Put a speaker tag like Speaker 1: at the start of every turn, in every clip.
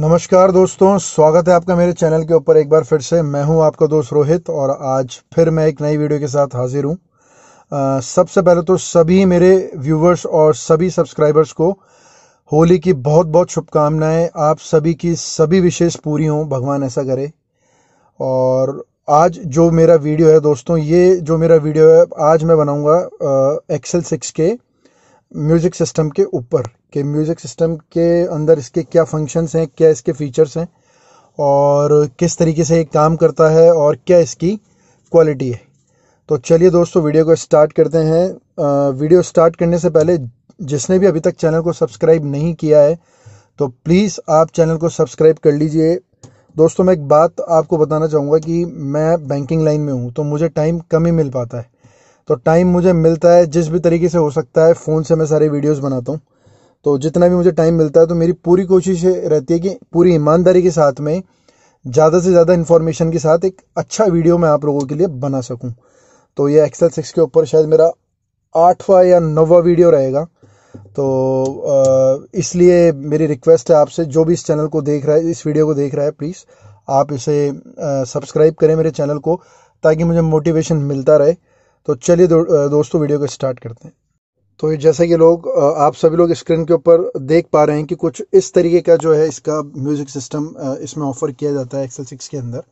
Speaker 1: नमस्कार दोस्तों स्वागत है आपका मेरे चैनल के ऊपर एक बार फिर से मैं हूं आपका दोस्त रोहित और आज फिर मैं एक नई वीडियो के साथ हाजिर हूं सबसे पहले तो सभी मेरे व्यूवर्स और सभी सब्सक्राइबर्स को होली की बहुत बहुत शुभकामनाएं आप सभी की सभी विशेष पूरी हों भगवान ऐसा करे और आज जो मेरा वीडियो है दोस्तों ये जो मेरा वीडियो है आज मैं बनाऊंगा एक्सेल सिक्स के म्यूज़िक सिस्टम के ऊपर के म्यूज़िक सिस्टम के अंदर इसके क्या फंक्शंस हैं क्या इसके फीचर्स हैं और किस तरीके से ये काम करता है और क्या इसकी क्वालिटी है तो चलिए दोस्तों वीडियो को स्टार्ट करते हैं वीडियो स्टार्ट करने से पहले जिसने भी अभी तक चैनल को सब्सक्राइब नहीं किया है तो प्लीज़ आप चैनल को सब्सक्राइब कर लीजिए दोस्तों मैं एक बात आपको बताना चाहूँगा कि मैं बैंकिंग लाइन में हूँ तो मुझे टाइम कम ही मिल पाता है तो टाइम मुझे मिलता है जिस भी तरीके से हो सकता है फ़ोन से मैं सारे वीडियोस बनाता हूँ तो जितना भी मुझे टाइम मिलता है तो मेरी पूरी कोशिश रहती है कि पूरी ईमानदारी के साथ में ज़्यादा से ज़्यादा इन्फॉर्मेशन के साथ एक अच्छा वीडियो मैं आप लोगों के लिए बना सकूँ तो ये एक्सेल सिक्स के ऊपर शायद मेरा आठवा या नौवा वीडियो रहेगा तो इसलिए मेरी रिक्वेस्ट है आपसे जो भी इस चैनल को देख रहा है इस वीडियो को देख रहा है प्लीज़ आप इसे सब्सक्राइब करें मेरे चैनल को ताकि मुझे मोटिवेशन मिलता रहे तो चलिए दो, दोस्तों वीडियो को स्टार्ट करते हैं तो जैसा कि लोग आप सभी लोग स्क्रीन के ऊपर देख पा रहे हैं कि कुछ इस तरीके का जो है इसका म्यूज़िक सिस्टम इसमें ऑफ़र किया जाता है एक्सेल सिक्स के अंदर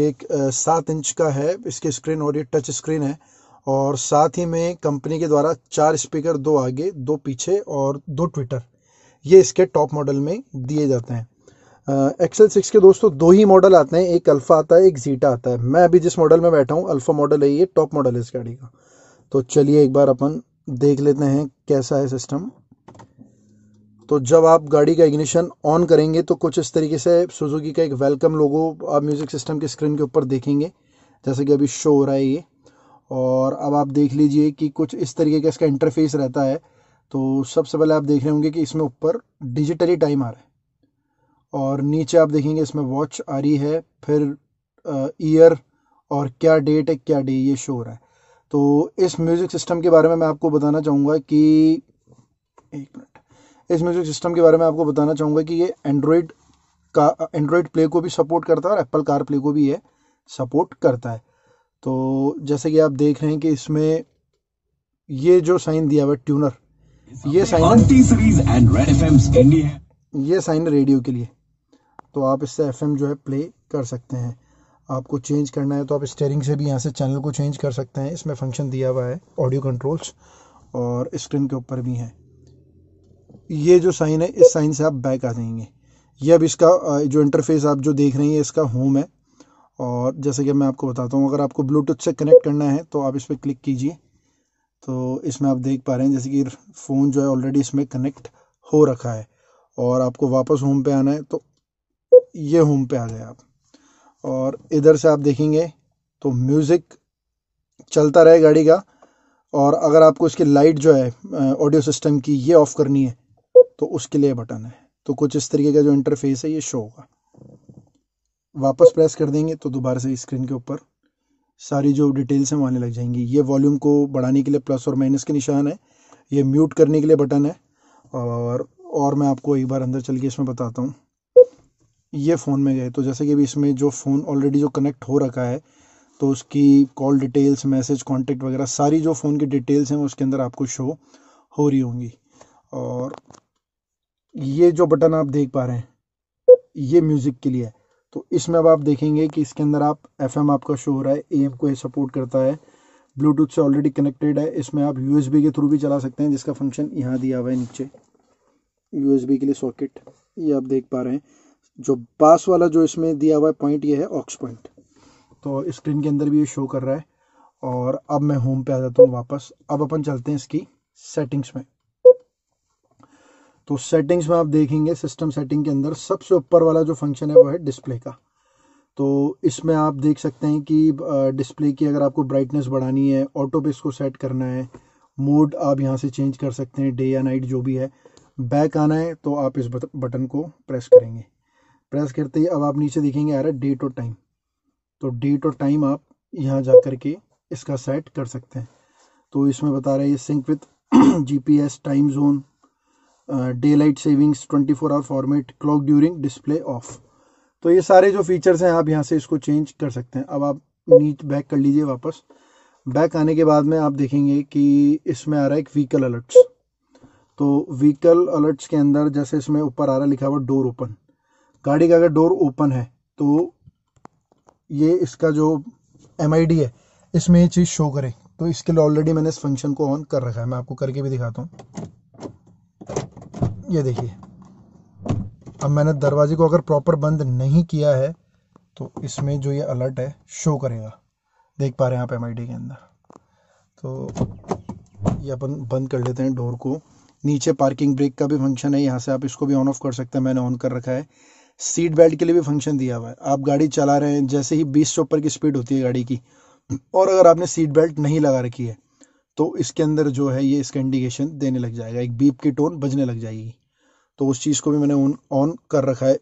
Speaker 1: ये एक सात इंच का है इसकी स्क्रीन और ये टच स्क्रीन है और साथ ही में कंपनी के द्वारा चार स्पीकर दो आगे दो पीछे और दो ट्विटर ये इसके टॉप मॉडल में दिए जाते हैं एक्सेल सिक्स के दोस्तों दो ही मॉडल आते हैं एक अल्फ़ा आता है एक जीटा आता है मैं अभी जिस मॉडल में बैठा हूँ अल्फ़ा मॉडल है ये टॉप मॉडल है इस गाड़ी का तो चलिए एक बार अपन देख लेते हैं कैसा है सिस्टम तो जब आप गाड़ी का इग्निशन ऑन करेंगे तो कुछ इस तरीके से सुजुकी का एक वेलकम लोगो आप म्यूज़िक सिस्टम के स्क्रीन के ऊपर देखेंगे जैसे कि अभी शो हो रहा है ये और अब आप देख लीजिए कि कुछ इस तरीके का इसका इंटरफेस रहता है तो सबसे पहले आप देख रहे होंगे कि इसमें ऊपर डिजिटली टाइम आ रहा है और नीचे आप देखेंगे इसमें वॉच आ रही है फिर ईयर और क्या डेट है क्या डे ये शो हो रहा है तो इस म्यूज़िक सिस्टम के बारे में मैं आपको बताना चाहूँगा कि एक मिनट इस म्यूज़िक सिस्टम के बारे में आपको बताना चाहूँगा कि ये एंड्रॉयड का एंड्रॉयड प्ले को भी सपोर्ट करता है और एप्पल कार प्ले को भी ये सपोर्ट करता है तो जैसे कि आप देख रहे हैं कि इसमें ये जो साइन दिया हुआ ट्यूनर ये साइन ये साइन रेडियो के लिए तो आप इससे एफएम जो है प्ले कर सकते हैं आपको चेंज करना है तो आप स्टेयरिंग से भी यहाँ से चैनल को चेंज कर सकते हैं इसमें फंक्शन दिया हुआ है ऑडियो कंट्रोल्स और स्क्रीन के ऊपर भी हैं ये जो साइन है इस साइन से आप बैक आ जाएंगे ये अब इसका जो इंटरफेस आप जो देख रहे हैं इसका होम है और जैसे कि मैं आपको बताता हूँ अगर आपको ब्लूटूथ से कनेक्ट करना है तो आप इस पर क्लिक कीजिए तो इसमें आप देख पा रहे हैं जैसे कि फ़ोन जो है ऑलरेडी इसमें कनेक्ट हो रखा है और आपको वापस होम पे आना है तो ये होम पे आ गए आप और इधर से आप देखेंगे तो म्यूज़िक चलता रहे गाड़ी का और अगर आपको इसकी लाइट जो है ऑडियो सिस्टम की ये ऑफ़ करनी है तो उसके लिए बटन है तो कुछ इस तरीके का जो इंटरफेस है ये शो होगा वापस प्रेस कर देंगे तो दोबारा से स्क्रीन के ऊपर सारी जो डिटेल्स हैं वो आने लग जाएंगी ये वॉल्यूम को बढ़ाने के लिए प्लस और माइनस के निशान है ये म्यूट करने के लिए बटन है और और मैं आपको एक बार अंदर चल के इसमें बताता हूँ ये फ़ोन में गए तो जैसे कि अभी इसमें जो फ़ोन ऑलरेडी जो कनेक्ट हो रखा है तो उसकी कॉल डिटेल्स मैसेज कॉन्टेक्ट वगैरह सारी जो फ़ोन की डिटेल्स हैं उसके अंदर आपको शो हो रही होंगी और ये जो बटन आप देख पा रहे हैं ये म्यूज़िक के लिए है तो इसमें अब आप देखेंगे कि इसके अंदर आप एफ आपका शो हो रहा है ए को ये सपोर्ट करता है ब्लूटूथ से ऑलरेडी कनेक्टेड है इसमें आप यू के थ्रू भी चला सकते हैं जिसका फंक्शन यहाँ दिया हुआ है नीचे यू के लिए सॉकेट ये आप देख पा रहे हैं जो बास वाला जो इसमें दिया हुआ है पॉइंट ये है ऑक्स पॉइंट तो स्क्रीन के अंदर भी ये शो कर रहा है और अब मैं होम पे आ जाता हूँ वापस अब अपन चलते हैं इसकी सेटिंग्स में तो सेटिंग्स में आप देखेंगे सिस्टम सेटिंग के अंदर सबसे ऊपर वाला जो फंक्शन है वो है डिस्प्ले का तो इसमें आप देख सकते हैं कि डिस्प्ले की अगर आपको ब्राइटनेस बढ़ानी है ऑटो पे इसको सेट करना है मोड आप यहाँ से चेंज कर सकते हैं डे या नाइट जो भी है बैक आना है तो आप इस बटन को प्रेस करेंगे प्रेस करते ही अब आप नीचे देखेंगे आ रहा है डेट और टाइम तो डेट और टाइम आप यहाँ जा कर के इसका सेट कर सकते हैं तो इसमें बता रहे हैं ये sync with GPS time zone daylight savings 24 hour format clock during display off तो ये सारे जो फीचर्स हैं आप यहाँ से इसको चेंज कर सकते हैं अब आप नीच बैक कर लीजिए वापस बैक आने के बाद में आप देखेंगे कि इसमें आ रहा है एक व्हीकल अलर्ट्स तो व्हीकल अलर्ट्स के अंदर जैसे इसमें ऊपर आ रहा है लिखा हुआ डोर ओपन गाड़ी का अगर डोर ओपन है तो ये इसका जो एम है इसमें ये चीज़ शो करे तो इसके लिए ऑलरेडी मैंने इस फंक्शन को ऑन कर रखा है मैं आपको करके भी दिखाता हूँ ये देखिए अब मैंने दरवाजे को अगर प्रॉपर बंद नहीं किया है तो इसमें जो ये अलर्ट है शो करेगा देख पा रहे हैं आप एम के अंदर तो ये अपन बंद कर लेते हैं डोर को नीचे पार्किंग ब्रेक का भी फंक्शन है यहाँ से आप इसको भी ऑन ऑफ कर सकते हैं मैंने ऑन कर रखा है सीट बेल्ट के लिए भी फंक्शन दिया हुआ है आप गाड़ी चला रहे हैं जैसे ही बीस से ऊपर की स्पीड होती है गाड़ी की और अगर आपने सीट बेल्ट नहीं लगा रखी है तो इसके अंदर जो है ये इसका इंडिकेशन देने लग जाएगा एक बीप की टोन बजने लग जाएगी तो उस चीज़ को भी मैंने ऑन कर रखा है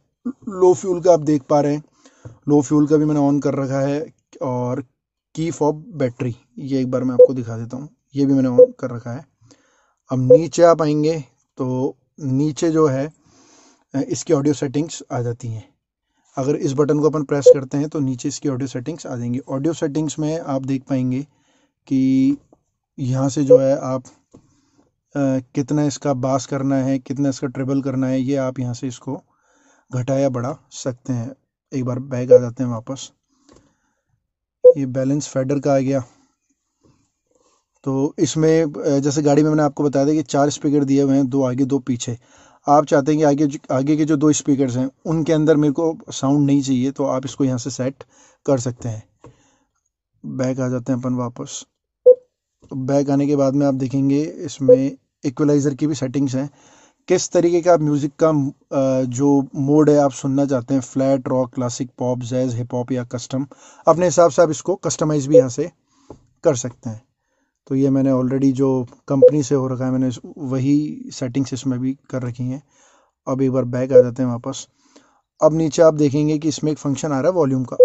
Speaker 1: लो फ्यूल का आप देख पा रहे हैं लो फ्यूल का भी मैंने ऑन कर रखा है और की फॉब बैटरी ये एक बार मैं आपको दिखा देता हूँ ये भी मैंने ऑन कर रखा है अब नीचे आप आएंगे तो नीचे जो है इसकी ऑडियो सेटिंग्स आ जाती हैं अगर इस बटन को अपन प्रेस करते हैं तो नीचे इसकी ऑडियो सेटिंग्स आ जाएंगी ऑडियो सेटिंग्स में आप देख पाएंगे कि यहाँ से जो है आप कितना इसका बास करना है कितना इसका ट्रेबल करना है ये आप यहाँ से इसको घटाया बढ़ा सकते हैं एक बार बैग आ जाते हैं वापस ये बैलेंस फेडर का आ गया तो इसमें जैसे गाड़ी में मैंने आपको बताया था कि चार स्पीकर दिए हुए हैं दो आगे दो पीछे आप चाहते हैं कि आगे आगे के जो दो स्पीकर्स हैं उनके अंदर मेरे को साउंड नहीं चाहिए तो आप इसको यहाँ से सेट कर सकते हैं बैक आ जाते हैं अपन वापस बैक आने के बाद में आप देखेंगे इसमें इक्वलाइज़र की भी सेटिंग्स हैं किस तरीके का म्यूज़िक का जो मोड है आप सुनना चाहते हैं flat rock classic pop jazz hip hop या कस्टम अपने हिसाब से आप इसको कस्टमाइज़ भी यहाँ से कर सकते हैं तो ये मैंने ऑलरेडी जो कंपनी से हो रखा है मैंने वही सेटिंग्स इसमें भी कर रखी हैं अब एक बार बैक आ जाते हैं वापस अब नीचे आप देखेंगे कि इसमें एक फंक्शन आ रहा है वॉल्यूम का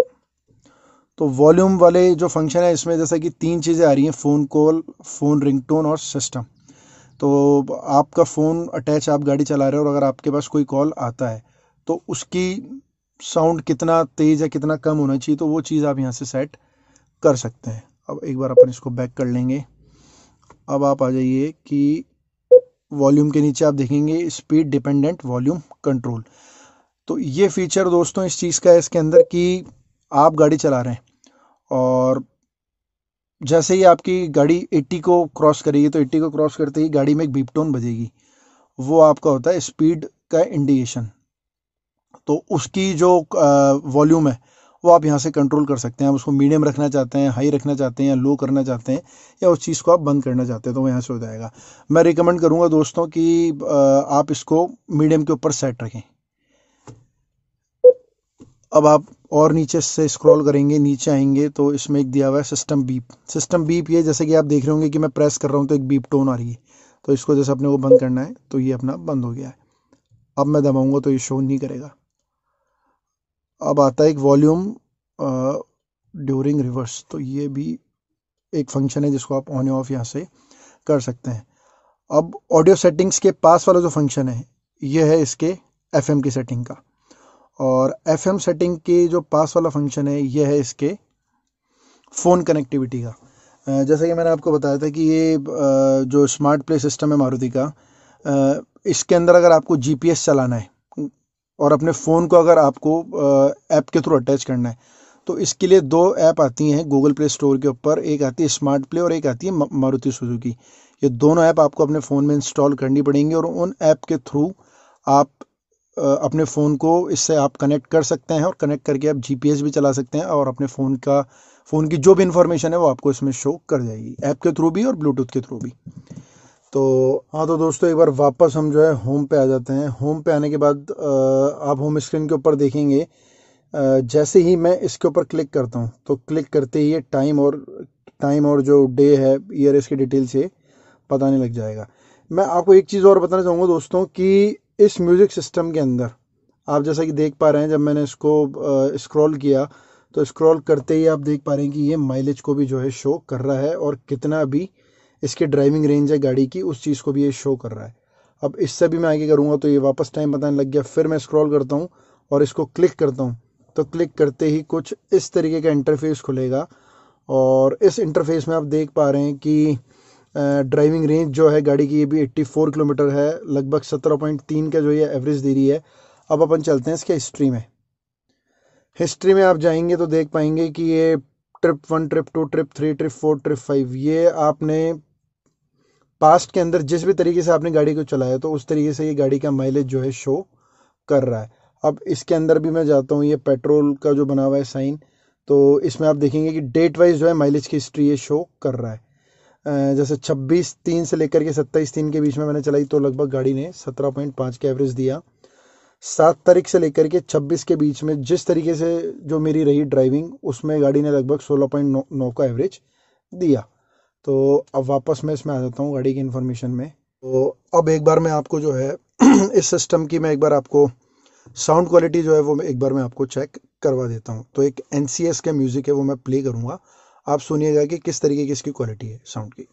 Speaker 1: तो वॉल्यूम वाले जो फंक्शन है इसमें जैसा कि तीन चीज़ें आ रही हैं फ़ोन कॉल फ़ोन रिंगटोन और सिस्टम तो आपका फ़ोन अटैच आप गाड़ी चला रहे हो और अगर आपके पास कोई कॉल आता है तो उसकी साउंड कितना तेज़ या कितना कम होना चाहिए तो वो चीज़ आप यहाँ से सेट कर सकते हैं अब एक बार अपन इसको बैक कर लेंगे अब आप आ जाइए कि वॉल्यूम के नीचे आप देखेंगे स्पीड डिपेंडेंट वॉल्यूम कंट्रोल तो ये फीचर दोस्तों इस चीज़ का है इसके अंदर कि आप गाड़ी चला रहे हैं और जैसे ही आपकी गाड़ी एट्टी को क्रॉस करेगी तो एट्टी को क्रॉस करते ही गाड़ी में एक बीपटोन बजेगी वो आपका होता है स्पीड का इंडिकेशन तो उसकी जो वॉल्यूम है वो आप यहाँ से कंट्रोल कर सकते हैं आप उसको मीडियम रखना चाहते हैं हाई रखना चाहते हैं या लो करना चाहते हैं या उस चीज़ को आप बंद करना चाहते हैं तो वो यहाँ से हो जाएगा मैं रिकमेंड करूँगा दोस्तों कि आप इसको मीडियम के ऊपर सेट रखें अब आप और नीचे से स्क्रॉल करेंगे नीचे आएंगे तो इसमें एक दिया हुआ है सिस्टम बीप सिस्टम बीप ये जैसे कि आप देख रहे होंगे कि मैं प्रेस कर रहा हूँ तो एक बीप टोन आ रही है तो इसको जैसे अपने को बंद करना है तो ये अपना बंद हो गया है अब मैं दबाऊंगा तो ये शो नहीं करेगा अब आता है एक वॉल्यूम ड्यूरिंग रिवर्स तो ये भी एक फंक्शन है जिसको आप ऑन ऑफ यहाँ से कर सकते हैं अब ऑडियो सेटिंग्स के पास वाला जो फंक्शन है ये है इसके एफ की सेटिंग का और एफ सेटिंग की जो पास वाला फंक्शन है ये है इसके फ़ोन कनेक्टिविटी का जैसा कि मैंने आपको बताया था कि ये जो स्मार्ट प्ले सिस्टम है मारुति का इसके अंदर अगर आपको जीपीएस चलाना है और अपने फ़ोन को अगर आपको ऐप के थ्रू अटैच करना है तो इसके लिए दो ऐप आती हैं गूगल प्ले स्टोर के ऊपर एक आती है स्मार्ट प्ले और एक आती है मारुति सुजुकी ये दोनों ऐप आपको अपने फ़ोन में इंस्टॉल करनी पड़ेंगी और उन ऐप के थ्रू आप अपने फ़ोन को इससे आप कनेक्ट कर सकते हैं और कनेक्ट करके आप जी भी चला सकते हैं और अपने फ़ोन का फ़ोन की जो भी इन्फॉर्मेशन है वो आपको इसमें शो कर जाएगी ऐप के थ्रू भी और ब्लूटूथ के थ्रू भी तो हाँ तो दोस्तों एक बार वापस हम जो है होम पे आ जाते हैं होम पे आने के बाद आप होम स्क्रीन के ऊपर देखेंगे जैसे ही मैं इसके ऊपर क्लिक करता हूँ तो क्लिक करते ही ये टाइम और टाइम और जो डे है ईयर इसकी डिटेल से पता नहीं लग जाएगा मैं आपको एक चीज़ और बताना चाहूँगा दोस्तों कि इस म्यूज़िक सिस्टम के अंदर आप जैसा कि देख पा रहे हैं जब मैंने इसको स्क्रॉल किया तो स्क्रॉल करते ही आप देख पा रहे हैं कि ये माइलेज को भी जो है शो कर रहा है और कितना भी इसकी ड्राइविंग रेंज है गाड़ी की उस चीज़ को भी ये शो कर रहा है अब इससे भी मैं आगे करूँगा तो ये वापस टाइम बताने लग गया फिर मैं स्क्रॉल करता हूँ और इसको क्लिक करता हूँ तो क्लिक करते ही कुछ इस तरीके का इंटरफेस खुलेगा और इस इंटरफेस में आप देख पा रहे हैं कि ड्राइविंग रेंज जो है गाड़ी की ये भी 84 किलोमीटर है लगभग 17.3 का जो ये एवरेज दे रही है अब अपन चलते हैं इसके हिस्ट्री में हिस्ट्री में आप जाएंगे तो देख पाएंगे कि ये trip one trip two trip three trip four trip five ये आपने पास्ट के अंदर जिस भी तरीके से आपने गाड़ी को चलाया तो उस तरीके से ये गाड़ी का माइलेज जो है शो कर रहा है अब इसके अंदर भी मैं जाता हूँ ये पेट्रोल का जो बना हुआ है साइन तो इसमें आप देखेंगे कि डेट वाइज जो है माइलेज की हिस्ट्री ये शो कर रहा है जैसे 26 तीन से लेकर के 27 तीन के बीच में मैंने चलाई तो लगभग गाड़ी ने 17.5 का एवरेज दिया सात तारीख से लेकर के 26 के बीच में जिस तरीके से जो मेरी रही ड्राइविंग उसमें गाड़ी ने लगभग 16.9 का एवरेज दिया तो अब वापस मैं इसमें आ जाता हूँ गाड़ी की इन्फॉर्मेशन में तो अब एक बार मैं आपको जो है इस सिस्टम की मैं एक बार आपको साउंड क्वालिटी जो है वो एक बार मैं आपको चेक करवा देता हूँ तो एक एन के म्यूज़िक है वो मैं प्ले करूँगा आप सुनिएगा कि किस तरीके की इसकी क्वालिटी है साउंड की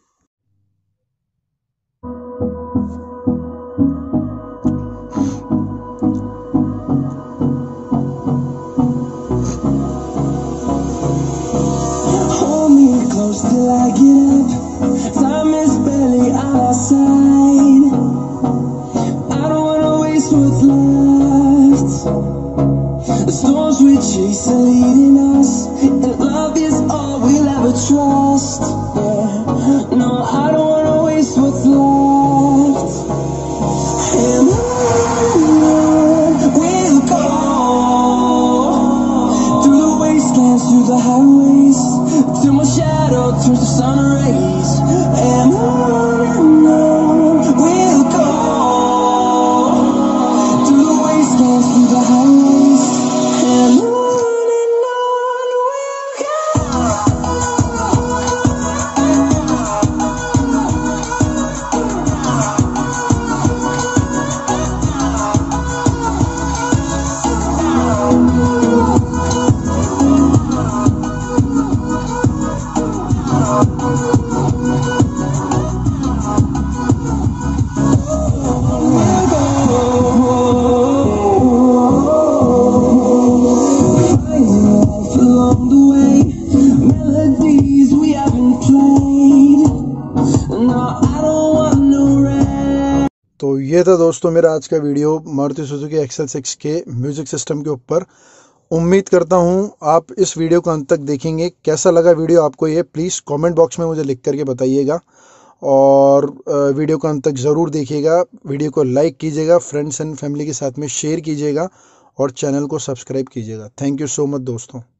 Speaker 1: Till I get up, time is barely on our side. I don't wanna waste what's left. The storms we chase are leading us. trust तो ये था दोस्तों मेरा आज का video Maruti Suzuki XL six के म्यूज़िक सिस्टम के ऊपर उम्मीद करता हूँ आप इस वीडियो को अंत तक देखेंगे कैसा लगा वीडियो आपको ये प्लीज़ कमेंट बॉक्स में मुझे लिख करके बताइएगा और वीडियो को अंत तक ज़रूर देखिएगा वीडियो को लाइक कीजिएगा फ्रेंड्स एंड फैमिली के साथ में शेयर कीजिएगा और चैनल को सब्सक्राइब कीजिएगा थैंक यू सो मच दोस्तों